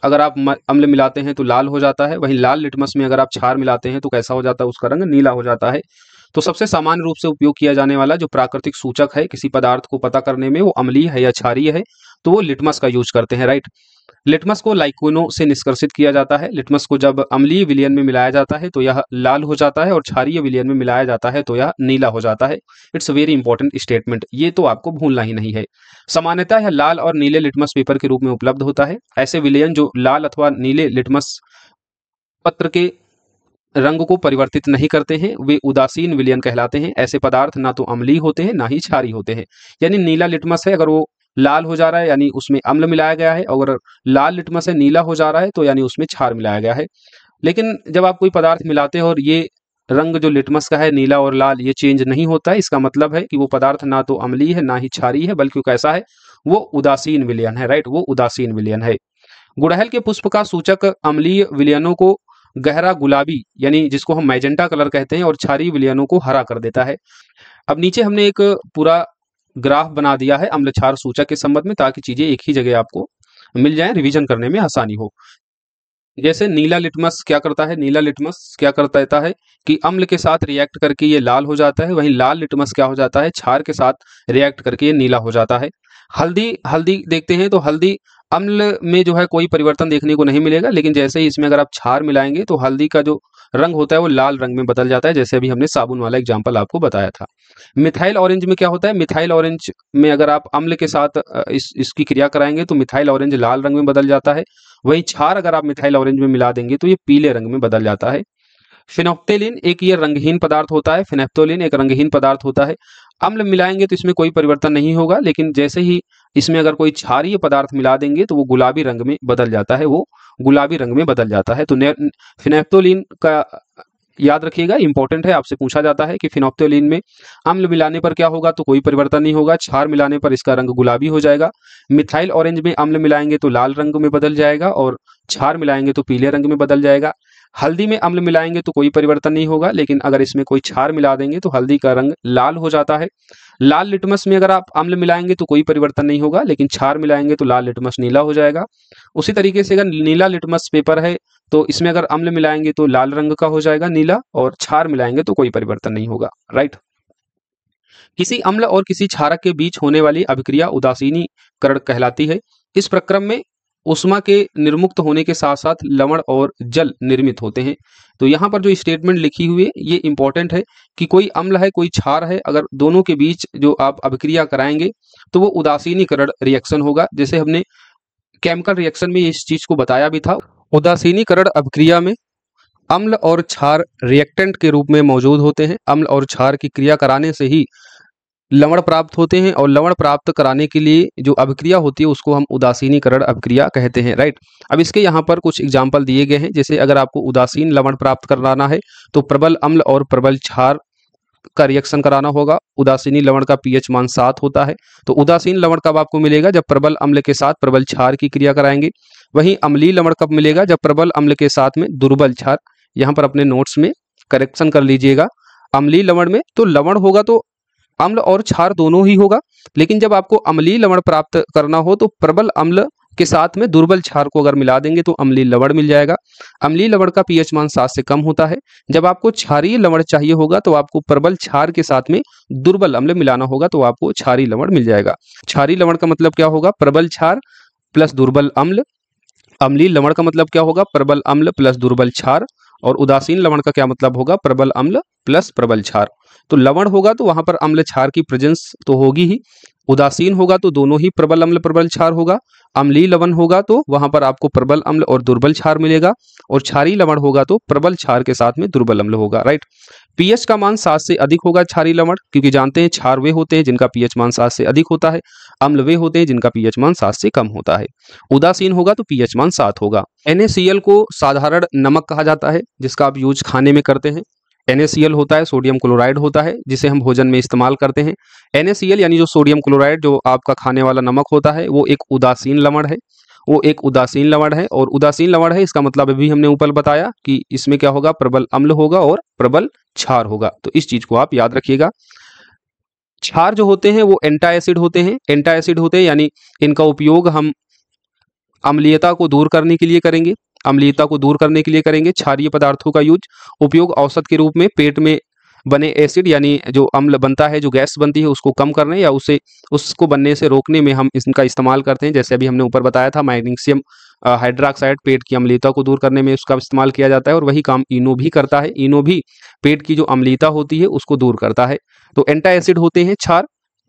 अगर आप अम्ल मिलाते हैं तो लाल हो जाता है वहीं लाल लिटमस में अगर आप छार मिलाते हैं तो कैसा हो जाता है उसका रंग नीला हो जाता है तो सबसे सामान्य रूप से उपयोग किया जाने वाला जो प्राकृतिक सूचक है किसी पदार्थ को पता करने में वो अम्लीय है या छारी है तो वो लिटमस का यूज करते हैं राइट लिटमस को लाइकोनो से निष्कर्षित किया जाता है लिटमस को जब अम्लीय विलियन में मिलाया जाता है तो यह लाल हो जाता है और क्षारीय विलियन में मिलाया जाता है तो यह नीला हो जाता है इट्स वेरी इंपॉर्टेंट स्टेटमेंट ये तो आपको भूलना ही नहीं है सामान्यतः यह लाल और नीले लिटमस पेपर के रूप में उपलब्ध होता है ऐसे विलियन जो लाल अथवा नीले लिटमस पत्र के रंग को परिवर्तित नहीं करते हैं वे उदासीन विलियन कहलाते हैं ऐसे पदार्थ ना तो अम्लीय होते हैं ना ही छारी होते हैं यानी नीला लिटमस है अगर वो लाल हो जा रहा है यानी उसमें अम्ल मिलाया गया है अगर लाल लिटमस है नीला हो जा रहा है तो यानी उसमें छार मिलाया गया है लेकिन जब आप कोई पदार्थ मिलाते हो और ये रंग जो लिटमस का है नीला और लाल ये चेंज नहीं होता है इसका मतलब है कि वो पदार्थ ना तो अम्लीय है ना ही छारी है बल्कि कैसा है वो उदासीन विलयन है राइट वो उदासीन विलयन है गुड़हल के पुष्प का सूचक अम्लीय विलयनों को गहरा गुलाबी यानी जिसको हम मैजेंटा कलर कहते हैं और छारी विलयनों को हरा कर देता है अब नीचे हमने एक पूरा ग्राफ बना दिया है अम्ल क्षार सूचक के संबंध में ताकि चीजें एक ही जगह आपको मिल जाए रिविजन करने में आसानी हो जैसे नीला लिटमस क्या करता है नीला लिटमस क्या करता देता है कि अम्ल के साथ रिएक्ट करके ये लाल हो जाता है वहीं लाल लिटमस क्या हो जाता है छार के साथ रिएक्ट करके ये नीला हो जाता है हल्दी हल्दी देखते हैं तो हल्दी अम्ल में जो है कोई परिवर्तन देखने को नहीं मिलेगा लेकिन जैसे ही इसमें अगर आप छार मिलाएंगे तो हल्दी का जो रंग होता है वो लाल रंग में बदल जाता है जैसे अभी हमने साबुन वाला एग्जाम्पल आपको बताया था मिथाइल ऑरेंज में क्या होता है मिथाइल ऑरेंज में अगर आप अम्ल के साथ इस इसकी क्रिया कराएंगे तो मिथाइल ऑरेंज लाल रंग में बदल जाता है वहीं छार अगर आप मिथाइल ऑरेंज में मिला देंगे तो ये पीले रंग में बदल जाता है फिनोप्टेलिन एक ये रंगहीन पदार्थ होता है फिनेप्टोलिन एक रंगहीन पदार्थ होता है अम्ल मिलाएंगे तो इसमें कोई परिवर्तन नहीं होगा लेकिन जैसे ही इसमें अगर कोई क्षारीय पदार्थ मिला देंगे तो वो गुलाबी रंग में बदल जाता है वो गुलाबी रंग में बदल जाता है तो फिनेप्टोलिन का याद रखिएगा इंपॉर्टेंट है आपसे पूछा जाता है कि फिनोप्टोलिन में अम्ल मिलाने पर क्या होगा तो कोई परिवर्तन नहीं होगा क्षार मिलाने पर इसका रंग गुलाबी हो जाएगा मिथाइल ऑरेंज में अम्ल मिलाएंगे तो लाल रंग में बदल जाएगा और क्षार मिलाएंगे तो पीले रंग में बदल जाएगा हल्दी में अम्ल मिलाएंगे तो कोई परिवर्तन नहीं होगा लेकिन अगर इसमें कोई छार मिला देंगे तो हल्दी का रंग लाल हो जाता है लाल लिटमस में अगर आप अम्ल मिलाएंगे तो कोई परिवर्तन नहीं होगा लेकिन छार मिलाएंगे तो लाल लिटमस नीला हो जाएगा उसी तरीके से अगर नीला लिटमस पेपर है तो इसमें अगर अम्ल मिलाएंगे तो लाल रंग का हो जाएगा नीला और छार मिलाएंगे तो कोई परिवर्तन नहीं होगा राइट किसी अम्ल और किसी छारक के बीच होने वाली अभिक्रिया उदासीनीकरण कहलाती है इस प्रक्रम में उष्मा के निर्मुक्त होने के साथ साथ लवण और जल निर्मित होते हैं तो यहाँ पर जो स्टेटमेंट लिखी हुई है ये इंपॉर्टेंट है कि कोई अम्ल है कोई छार है अगर दोनों के बीच जो आप अभिक्रिया कराएंगे तो वो उदासीनीकरण रिएक्शन होगा जैसे हमने केमिकल रिएक्शन में इस चीज को बताया भी था उदासीनीकरण अभिक्रिया में अम्ल और क्षार रिएक्टेंट के रूप में मौजूद होते हैं अम्ल और क्षार की क्रिया कराने से ही लवण प्राप्त होते हैं और लवण प्राप्त कराने के लिए जो अभिक्रिया होती है उसको हम उदासीनीकरण अभिक्रिया कहते हैं राइट अब इसके यहाँ पर कुछ एग्जाम्पल दिए गए हैं जैसे अगर आपको उदासीन लवण प्राप्त कराना है तो प्रबल अम्ल और प्रबल छार का रिएक्शन कराना होगा उदासीनी लवण का पीएच मान सात होता है तो उदासीन लवण कब आपको मिलेगा जब प्रबल अम्ल के साथ प्रबल छार की क्रिया कराएंगे वहीं अम्ली लवण कब मिलेगा जब प्रबल अम्ल के साथ में दुर्बल छार यहाँ पर अपने नोट्स में करेक्शन कर लीजिएगा अम्ली लवण में तो लवण होगा तो अम्ल और क्षार दोनों ही होगा लेकिन जब आपको अम्लीय लवण प्राप्त करना हो तो प्रबल अम्ल के साथ में दुर्बल क्षार को अगर मिला देंगे तो अम्लीय लवण मिल जाएगा अम्लीय लवण का पीएच मान सात से कम होता है जब आपको क्षारीय लवण चाहिए होगा तो आपको प्रबल क्षार के साथ में दुर्बल अम्ल मिलाना होगा तो आपको क्षारीय लवण मिल जाएगा क्षारीय लवण का मतलब क्या होगा प्रबल क्षार प्लस दुर्बल अम्ल अम्लीय लवण का मतलब क्या होगा प्रबल अम्ल प्लस दुर्बल क्षार और उदासीन लवण का क्या मतलब होगा प्रबल अम्ल प्लस प्रबल क्षार तो लवण होगा तो वहां पर अम्ल क्षार की प्रेजेंस तो होगी ही उदासीन होगा तो दोनों ही प्रबल अम्ल प्रबल क्षार होगा अम्लीय लवण होगा तो वहां पर आपको प्रबल अम्ल और दुर्बल क्षार मिलेगा और क्षारी लवण होगा तो प्रबल क्षार के साथ में दुर्बल अम्ल होगा राइट पीएच का मान सात से अधिक होगा क्षारी लवण क्योंकि जानते हैं क्षार वे होते हैं जिनका पीएच मान सात से अधिक होता है अम्ल वे होते हैं जिनका पीएच मान सात से कम होता है उदासीन होगा तो पीएच मान सात होगा एनएसीएल को साधारण नमक कहा जाता है जिसका आप यूज खाने में करते हैं NaCl होता है सोडियम क्लोराइड होता है जिसे हम भोजन में इस्तेमाल करते हैं NaCl यानी जो सोडियम क्लोराइड जो आपका खाने वाला नमक होता है वो एक उदासीन लवण है वो एक उदासीन लवण है और उदासीन लवण है इसका मतलब अभी हमने ऊपर बताया कि इसमें क्या होगा प्रबल अम्ल होगा और प्रबल क्षार होगा तो इस चीज को आप याद रखिएगा क्षार जो होते हैं वो एंटा एसिड होते हैं एंटा एसिड होते हैं यानी इनका उपयोग हम अम्लीयता को दूर करने के लिए करेंगे अम्लीयता को दूर करने के लिए करेंगे क्षारिय पदार्थों का यूज उपयोग औसत के रूप में पेट में बने एसिड यानी जो अम्ल बनता है जो गैस बनती है उसको कम करने या उसे उसको बनने से रोकने में हम इनका इस्तेमाल करते हैं जैसे अभी हमने ऊपर बताया था मैग्नीशियम हाइड्रोक्साइड पेट की अम्लीयता को दूर करने में उसका इस्तेमाल किया जाता है और वही काम इनो भी करता है इनो भी पेट की जो अम्लीयता होती है उसको दूर करता है तो एंटा एसिड होते हैं क्षार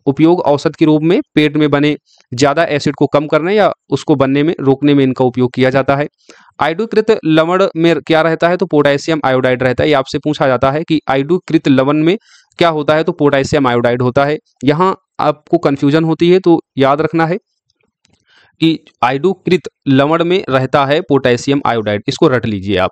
उपयोग औसत के रूप में पेट में बने ज़्यादा एसिड को कम करने या उसको बनने में रोकने में इनका उपयोग किया जाता है आयोडीकृत लवण में क्या रहता है तो पोटेशियम आयोडाइड रहता है ये आपसे पूछा जाता है कि आयोडीकृत लवन में क्या होता है तो पोटासियम आयोडाइड होता है यहाँ आपको कन्फ्यूजन होती है तो याद रखना है कि आयोडोकृत लवण में रहता है पोटेशियम आयोडाइड इसको रट लीजिए आप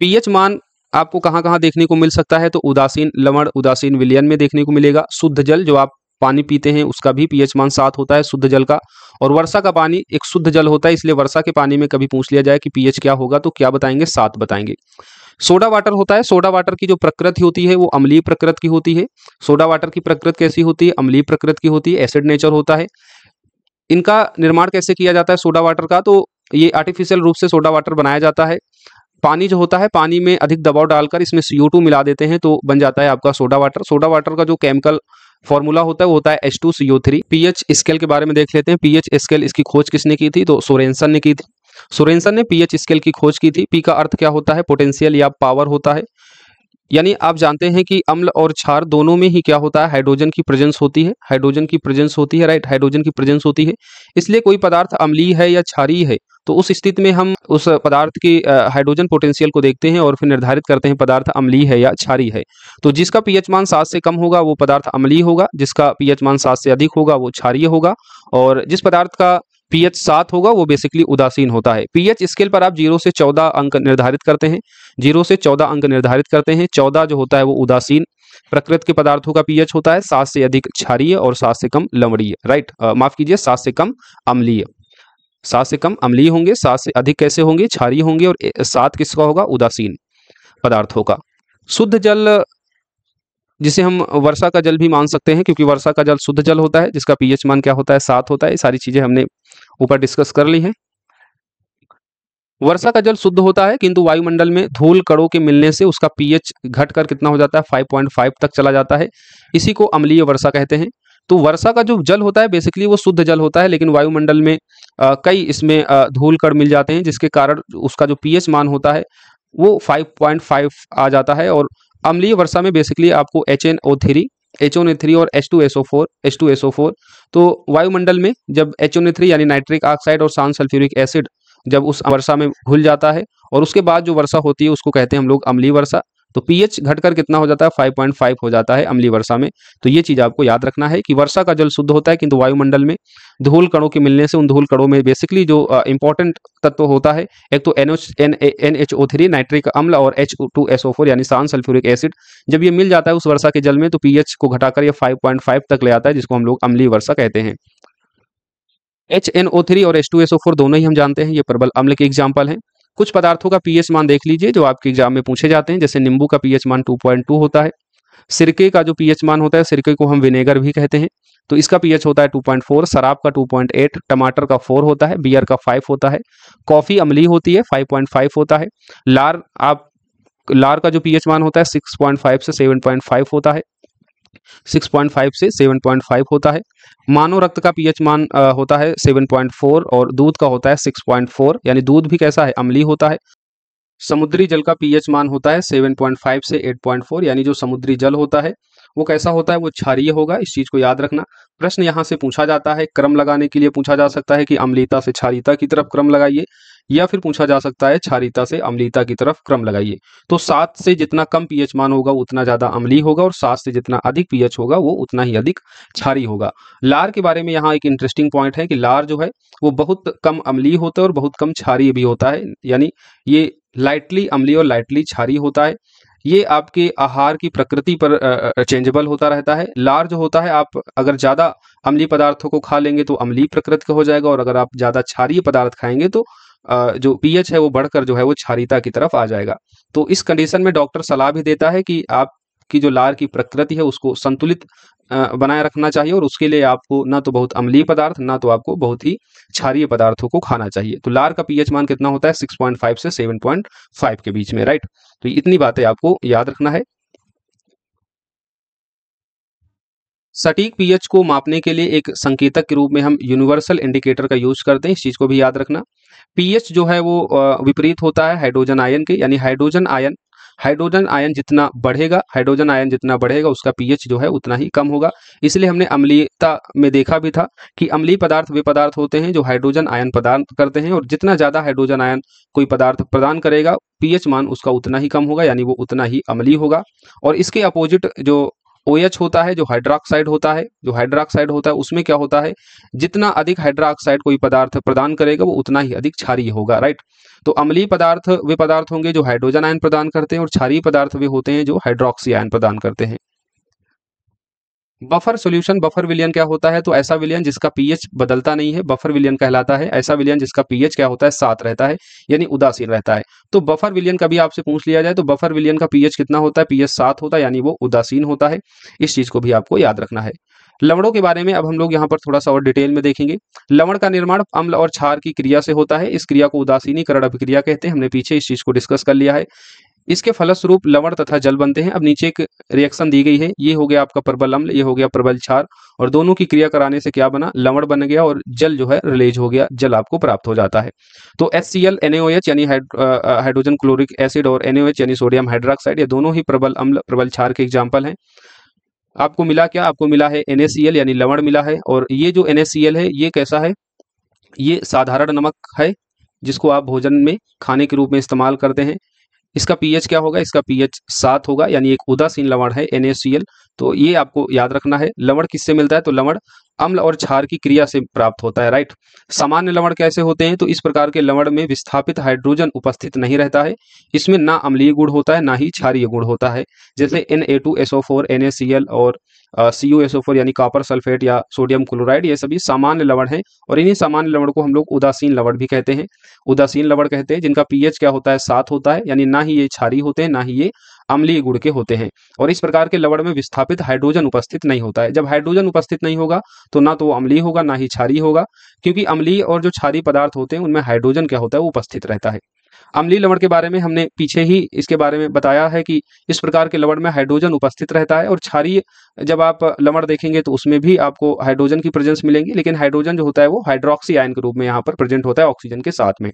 पीएच मान आपको कहाँ कहाँ देखने को मिल सकता है तो उदासीन लवण उदासीन विलियन में देखने को मिलेगा शुद्ध जल जो आप पानी पीते हैं उसका भी पीएच मान सात होता है शुद्ध जल का और वर्षा का पानी एक शुद्ध जल होता है इसलिए वर्षा के पानी में कभी पूछ लिया जाए कि पीएच क्या होगा तो क्या बताएंगे सात बताएंगे सोडा वाटर होता है सोडा वाटर की जो प्रकृति होती है वो अम्लीय प्रकृति की होती है सोडा वाटर की प्रकृति कैसी होती है अम्लीय प्रकृति की होती है एसिड नेचर होता है इनका निर्माण कैसे किया जाता है सोडा वाटर का तो ये आर्टिफिशियल रूप से सोडा वाटर बनाया जाता है पानी जो होता है पानी में अधिक दबाव डालकर इसमें टू मिला देते हैं तो बन जाता है आपका सोडा वाटर सोडा वाटर का जो केमिकल फॉर्मूला होता है वो होता है H two CO three H scale के बारे में देख लेते हैं पीएच स्केल इसकी खोज किसने की थी तो सोरेंसन ने की थी सोरेंसन ने पीएच स्केल की खोज की थी पी का अर्थ क्या होता है पोटेंशियल या पावर होता है यानी आप जानते हैं कि अम्ल और क्षार दोनों में ही क्या होता है हाइड्रोजन की प्रेजेंस होती है हाइड्रोजन की प्रेजेंस होती है राइट हाइड्रोजन की प्रेजेंस होती है इसलिए कोई पदार्थ अम्लीय है या क्षारीय है तो उस स्थिति में हम उस पदार्थ की हाइड्रोजन पोटेंशियल को देखते हैं और फिर निर्धारित करते हैं पदार्थ अम्लीय है या क्षारीय है तो जिसका पीएच मान सात से कम होगा वो पदार्थ अम्लीय होगा जिसका पीएच मान सात से अधिक होगा वो क्षारीय होगा और जिस पदार्थ का पीएच सात होगा वो बेसिकली उदासीन होता है पीएच स्केल पर आप जीरो से चौदह अंक निर्धारित करते हैं जीरो से चौदह अंक निर्धारित करते हैं चौदह जो होता है वो उदासीन प्रकृति के पदार्थों का पीएच होता है सात से अधिक क्षारीय और सात से कम लवड़ीय राइट माफ कीजिए सात से कम अम्लीय सात से कम अम्लीय होंगे सात से अधिक कैसे होंगे क्षारीय होंगे और सात किसका होगा उदासीन पदार्थों का शुद्ध जल जिसे हम वर्षा का जल भी मान सकते हैं क्योंकि वर्षा का जल शुद्ध जल होता है जिसका पीएच मान क्या होता है सात होता है ये सारी चीज़ें हमने ऊपर डिस्कस कर ली है वर्षा का जल शुद्ध होता है किंतु वायुमंडल में धूल कड़ों के मिलने से उसका पीएच घटकर कितना हो जाता है 5.5 तक चला जाता है इसी को अम्लीय वर्षा कहते हैं तो वर्षा का जो जल होता है बेसिकली वो शुद्ध जल होता है लेकिन वायुमंडल में आ, कई इसमें धूल कड़ मिल जाते हैं जिसके कारण उसका जो पीएच मान होता है वो 5.5 आ जाता है और अम्लीय वर्षा में बेसिकली आपको H N O H O three और H two SO four H two SO four तो वायुमंडल में जब एच ओ थ्री यानी नाइट्रिक ऑक्साइड और सान सल्फ्यूरिक एसिड जब उस वर्षा में घुल जाता है और उसके बाद जो वर्षा होती है उसको कहते हैं हम लोग अमली वर्षा तो पीएच घटकर कितना हो जाता है 5.5 हो जाता है अम्ली वर्षा में तो ये चीज़ आपको याद रखना है कि वर्षा का जल शुद्ध होता है किंतु वायुमंडल में धूल कणों के मिलने से उन धूल कणों में बेसिकली जो इंपॉर्टेंट तत्व होता है एक तो NO N N H O three nitric अम्ल और H two S O four यानी सान सल्फ्यूरिक एसिड जब ये मिल जाता है उस वर्षा के जल में तो पीएच को घटाकर पॉइंट फाइव तक ले आता है जिसको हम लोग अमली वर्षा कहते हैं एच एन ओ थ्री और H two S O four दोनों ही हम जानते हैं ये प्रबल अम्ल के एग्जाम्पल हैं कुछ पदार्थों का पीएच मान देख लीजिए जो आपके एग्जाम में पूछे जाते हैं जैसे नींबू का पीएच मान 2.2 होता है सिरके का जो पीएच मान होता है सिरके को हम विनेगर भी कहते हैं तो इसका पीएच होता है 2.4 शराब का 2.8 टमाटर का 4 होता है बियर का 5 होता है कॉफ़ी अमली होती है 5.5 होता है लार आप लार का जो पीएच मान होता है 6.5 से 7.5 होता है 6.5 से 7.5 होता है मानव रक्त का पीएच मान होता है 7.4 और दूध का होता है 6.4 यानी दूध भी कैसा है अमली होता है समुद्री जल का पीएच मान होता है 7.5 से 8.4 यानी जो समुद्री जल होता है वो कैसा होता है वो क्षारीय होगा इस चीज को याद रखना प्रश्न यहाँ से पूछा जाता है क्रम लगाने के लिए पूछा जा सकता है कि अम्लीता से क्षारिता की तरफ क्रम लगाइए या फिर पूछा जा सकता है क्षारिता से अम्लीता की तरफ क्रम लगाइए तो सात से जितना कम पीएच मान होगा उतना ज्यादा अम्ली होगा और सात से जितना अधिक पीएच होगा वो उतना ही अधिक क्षारी होगा लार के बारे में यहाँ एक इंटरेस्टिंग पॉइंट है कि लार जो है वो बहुत कम अम्लीय होता है और बहुत कम क्षारी भी होता है यानी ये लाइटली अम्ली और लाइटली छारी होता है ये आपके आहार की प्रकृति पर चेंजेबल होता रहता है लार्ज होता है आप अगर ज़्यादा अम्ली पदार्थों को खा लेंगे तो अम्ली प्रकृति का हो जाएगा और अगर आप ज़्यादा क्षारीय पदार्थ खाएंगे तो जो पीएच है वो बढ़कर जो है वो क्षारिता की तरफ आ जाएगा तो इस कंडीशन में डॉक्टर सलाह भी देता है कि आपकी जो लार की प्रकृति है उसको संतुलित बनाए रखना चाहिए और उसके लिए आपको ना तो बहुत अम्लीय पदार्थ ना तो आपको बहुत ही क्षारीय पदार्थों को खाना चाहिए तो लार का पीएच मान कितना होता है 6.5 से 7.5 के बीच में राइट तो इतनी बातें आपको याद रखना है सटीक पीएच को मापने के लिए एक संकेतक के रूप में हम यूनिवर्सल इंडिकेटर का यूज करते हैं इस चीज को भी याद रखना पीएच जो है वो विपरीत होता है हाइड्रोजन आयन के यानी हाइड्रोजन आयन हाइड्रोजन आयन जितना बढ़ेगा हाइड्रोजन आयन जितना बढ़ेगा उसका पीएच जो है उतना ही कम होगा इसलिए हमने अम्लीयता में देखा भी था कि अम्लीय पदार्थ वे पदार्थ होते हैं जो हाइड्रोजन आयन प्रदान करते हैं और जितना ज़्यादा हाइड्रोजन आयन कोई पदार्थ प्रदान करेगा पीएच मान उसका उतना ही कम होगा यानी वो उतना ही अम्लीय होगा और इसके अपोजिट जो ओ OH होता है जो हाइड्रोक्साइड होता है जो हाइड्रोक्साइड होता है उसमें क्या होता है जितना अधिक हाइड्रोक्साइड कोई पदार्थ प्रदान करेगा वो उतना ही अधिक क्षारीय होगा राइट तो अम्लीय पदार्थ वे पदार्थ होंगे जो हाइड्रोजन आयन प्रदान करते हैं और क्षारीय पदार्थ वे होते हैं जो हाइड्रोक्सी आयन प्रदान करते हैं बफर सॉल्यूशन बफर विलियन क्या होता है तो ऐसा विलियन जिसका पीएच बदलता नहीं है बफर विलियन कहलाता है ऐसा विलियन जिसका पीएच क्या होता है सात रहता है यानी उदासीन रहता है तो बफर विलियन का आपसे पूछ लिया जाए तो बफर विलियन का पीएच कितना होता है पीएच सात होता है यानी वो उदासीन होता है इस चीज को भी आपको याद रखना है लवणों के बारे में अब हम लोग यहाँ पर थोड़ा सा और डिटेल में देखेंगे लवण का निर्माण अम्ल और क्षार की क्रिया से होता है इस क्रिया को उदासीनीकरण अभिक्रिया कहते हैं हमने पीछे इस चीज को डिस्कस कर लिया है इसके फलस्वरूप लवण तथा जल बनते हैं अब नीचे एक रिएक्शन दी गई है ये हो गया आपका प्रबल अम्ल ये हो गया प्रबल क्षार और दोनों की क्रिया कराने से क्या बना लवण बन गया और जल जो है रिलीज हो गया जल आपको प्राप्त हो जाता है तो एस सी एल एच यानी हाइड्रोजन क्लोरिक एसिड और एनएओएच यानी सोडियम हाइड्रोक्साइड ये दोनों ही प्रबल अम्ल प्रबल क्षार के एग्जाम्पल है आपको मिला क्या आपको मिला है एनएसीएल यानी लवण मिला है और ये जो एनएसीएल है ये कैसा है ये साधारण नमक है जिसको आप भोजन में खाने के रूप में इस्तेमाल करते हैं इसका पीएच क्या होगा इसका पीएच सात होगा यानी एक उदासीन लवण है एनएसीएल तो ये आपको याद रखना है लवण किससे मिलता है तो लवण अम्ल और क्षार की क्रिया से प्राप्त होता है राइट सामान्य लवण कैसे होते हैं तो इस प्रकार के लवण में विस्थापित हाइड्रोजन उपस्थित नहीं रहता है इसमें ना अम्लीय गुण होता है ना ही क्षारीय गुण होता है जैसे N A two S four N और सी यू एसोफोर यानी कॉपर सल्फेट या सोडियम क्लोराइड ये सभी सामान्य लवण हैं और इन्हीं सामान्य लवण को हम लोग उदासीन लवण भी कहते हैं उदासीन लवण कहते हैं जिनका पीएच क्या होता है सात होता है यानी ना ही ये छारी होते हैं ना ही ये अम्लीय गुण के होते हैं और इस प्रकार के लवण में विस्थापित हाइड्रोजन उपस्थित नहीं होता है जब हाइड्रोजन उपस्थित नहीं होगा तो ना तो वो अम्लीय होगा ना ही क्षारीय होगा क्योंकि अम्लीय और जो क्षारीय पदार्थ होते हैं उनमें हाइड्रोजन क्या होता है वो उपस्थित रहता है अम्लीय लवण के बारे में हमने पीछे ही इसके बारे में बताया है कि इस प्रकार के लवण में हाइड्रोजन उपस्थित रहता है और क्षारीय जब आप लवण देखेंगे तो उसमें भी आपको हाइड्रोजन की प्रेजेंस मिलेंगी लेकिन हाइड्रोजन जो होता है वो हाइड्रोक्सी आयन के रूप में यहाँ पर प्रेजेंट होता है ऑक्सीजन के साथ में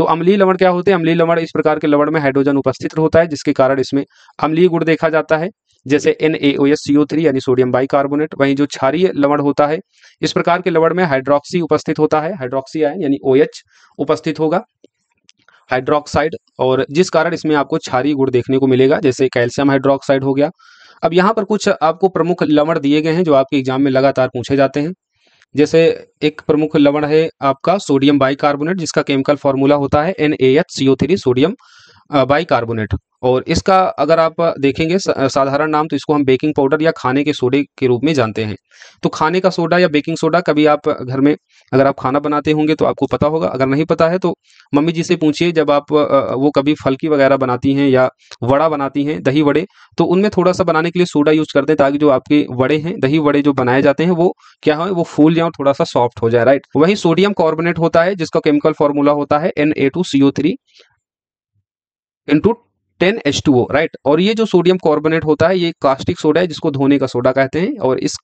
तो अम्लीय लवण क्या होते हैं अम्लीय लवण इस प्रकार के लवण में हाइड्रोजन उपस्थित होता है जिसके कारण इसमें अम्लीय गुण देखा जाता है जैसे एन एस सीओ थ्री यानी सोडियम बाइकार्बोनेट वहीं जो क्षारीय लवण होता है इस प्रकार के लवण में हाइड्रोक्सी उपस्थित होता है हाइड्रोक्सी आयन यानी ओ एच उपस्थित होगा हाइड्रोक्साइड और जिस कारण इसमें आपको क्षारीय गुण देखने को मिलेगा जैसे कैल्शियम हाइड्रोक्साइड हो गया अब यहाँ पर कुछ आपको प्रमुख लवण दिए गए हैं जो आपके एग्जाम में लगातार पूछे जाते हैं जैसे एक प्रमुख लवण है आपका सोडियम बाइकार्बोनेट जिसका केमिकल फॉर्मूला होता है N A H three sodium bicarbonate और इसका अगर आप देखेंगे साधारण नाम तो इसको हम बेकिंग पाउडर या खाने के सोडे के रूप में जानते हैं तो खाने का सोडा या बेकिंग सोडा कभी आप घर में अगर आप खाना बनाते होंगे तो आपको पता होगा अगर नहीं पता है तो मम्मी जी से पूछिए जब आप वो कभी फलकी वगैरह बनाती हैं या वड़ा बनाती हैं दही वड़े तो उनमें थोड़ा सा बनाने के लिए सोडा यूज करते हैं ताकि जो आपके वड़े हैं दही वड़े जो बनाए जाते हैं वो क्या हो वो फूल जाए और थोड़ा सा सॉफ्ट हो जाए राइट वही सोडियम कार्बोनेट होता है जिसका केमिकल फॉर्मूला होता है N A two three into ten H two O right और ये जो सोडियम कार्बोनेट होता है ये कास्टिक सोडा है जिसको धोने का सोडा कहते हैं और इस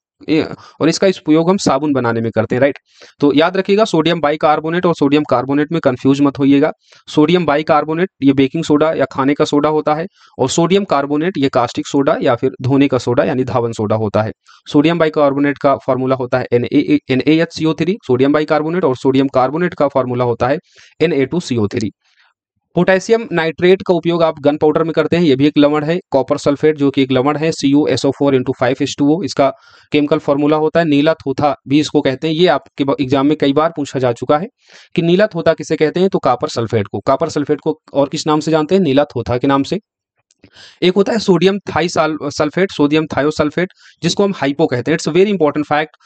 और इसका उपयोग हम साबुन बनाने में करते हैं राइट तो याद रखिएगा सोडियम बाइकार्बोनेट और सोडियम कार्बोनेट में कंफ्यूज मत होइएगा सोडियम बाइकार्बोनेट ये बेकिंग सोडा या खाने का सोडा होता है और सोडियम कार्बोनेट ये कास्टिक सोडा या फिर धोने का सोडा यानी धावन सोडा होता है सोडियम बाइकार्बोनेट का फॉर्मूला होता है एन ए सोडियम बाइकार्बोनेट और सोडियम कार्बोनेट का फॉर्मूला होता है N A two C three potassium nitrate का उपयोग आप गन पाउडर में करते हैं ये भी एक लवण है कॉपर सल्फेट जो कि एक लवण है C U S O four into five S two O इसका केमिकल फॉर्मूला होता है नीला थोथा भी इसको कहते हैं ये आपके एग्जाम में कई बार पूछा जा चुका है कि नीला थोथा किसे कहते हैं तो कापर सल्फेट को कापर सल्फेट को और किस नाम से जानते हैं नीला थोथा के नाम से एक होता है sodium thiosulphate sodium thiosulphate जिसको हम हाइपो कहते हैं it's very important fact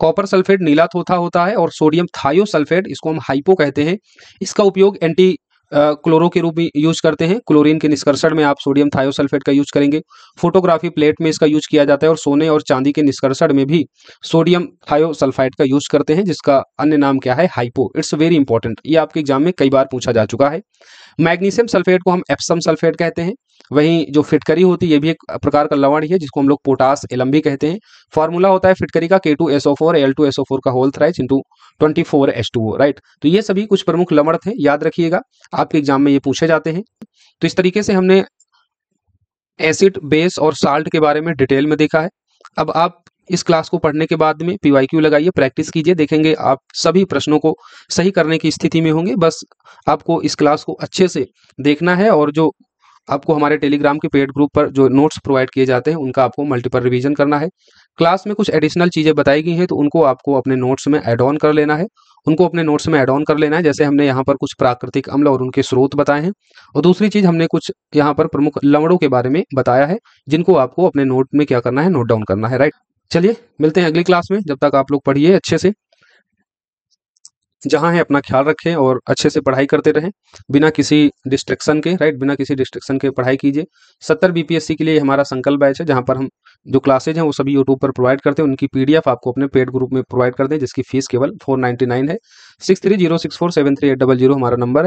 copper sulphate नीला थोथा होता है और सोडियम थायो सल्फेट इसको हम हाइपो कहते हैं इसका उपयोग एंटी क्लोरो के रूप में यूज करते हैं क्लोरीन के निष्कर्षण में आप सोडियम थायोसल्फेट का यूज करेंगे फोटोग्राफी प्लेट में इसका यूज किया जाता है और सोने और चांदी के निष्कर्षण में भी सोडियम थायोसल्फाइड का यूज करते हैं जिसका अन्य नाम क्या है हाइपो इट्स वेरी इंपॉर्टेंट ये आपके एग्जाम में कई बार पूछा जा चुका है मैग्नीशियम सल्फेट को हम एप्सम सल्फेट कहते हैं वहीं जो फिटकरी होती है ये भी एक प्रकार का लवण है जिसको हम लोग पोटास एलम भी कहते हैं फॉर्मूला होता है फिटकरी का K two SO four L two SO four का whole thrice into twenty four S two right तो ये सभी कुछ प्रमुख लवण थे याद रखिएगा आपके एग्जाम में ये पूछे जाते हैं तो इस तरीके से हमने एसिड बेस और साल्ट के बारे में डिटेल में देखा है अब आप इस क्लास को पढ़ने के बाद में क्यू लगाइए प्रैक्टिस कीजिए देखेंगे आप सभी प्रश्नों को सही करने की स्थिति में होंगे बस आपको इस क्लास को अच्छे से देखना है और जो आपको हमारे टेलीग्राम के पेड ग्रुप पर जो नोट्स प्रोवाइड किए जाते हैं उनका आपको मल्टीपल रिवीजन करना है क्लास में कुछ एडिशनल चीज़ें बताई गई हैं तो उनको आपको अपने नोट्स में एड ऑन कर लेना है उनको अपने नोट्स में एड ऑन कर लेना है जैसे हमने यहाँ पर कुछ प्राकृतिक अम्ल और उनके स्रोत बताए हैं और दूसरी चीज़ हमने कुछ यहाँ पर प्रमुख लवड़ों के बारे में बताया है जिनको आपको अपने नोट में क्या करना है नोट डाउन करना है राइट चलिए मिलते हैं अगली क्लास में जब तक आप लोग पढ़िए अच्छे से जहाँ है अपना ख्याल रखें और अच्छे से पढ़ाई करते रहें बिना किसी डिस्ट्रेक्शन के राइट बिना किसी डिस्ट्रेक्शन के पढ़ाई कीजिए सत्तर बीपीएससी के लिए हमारा संकल्प बैच है जहाँ पर हम जो क्लासेज हैं वो सभी यूट्यूब पर प्रोवाइड करते हैं उनकी पीडीएफ आपको अपने पेड ग्रुप में प्रोवाइड कर दें जिसकी फीस केवल फोर है six three zero six four seven three eight double zero हमारा नंबर है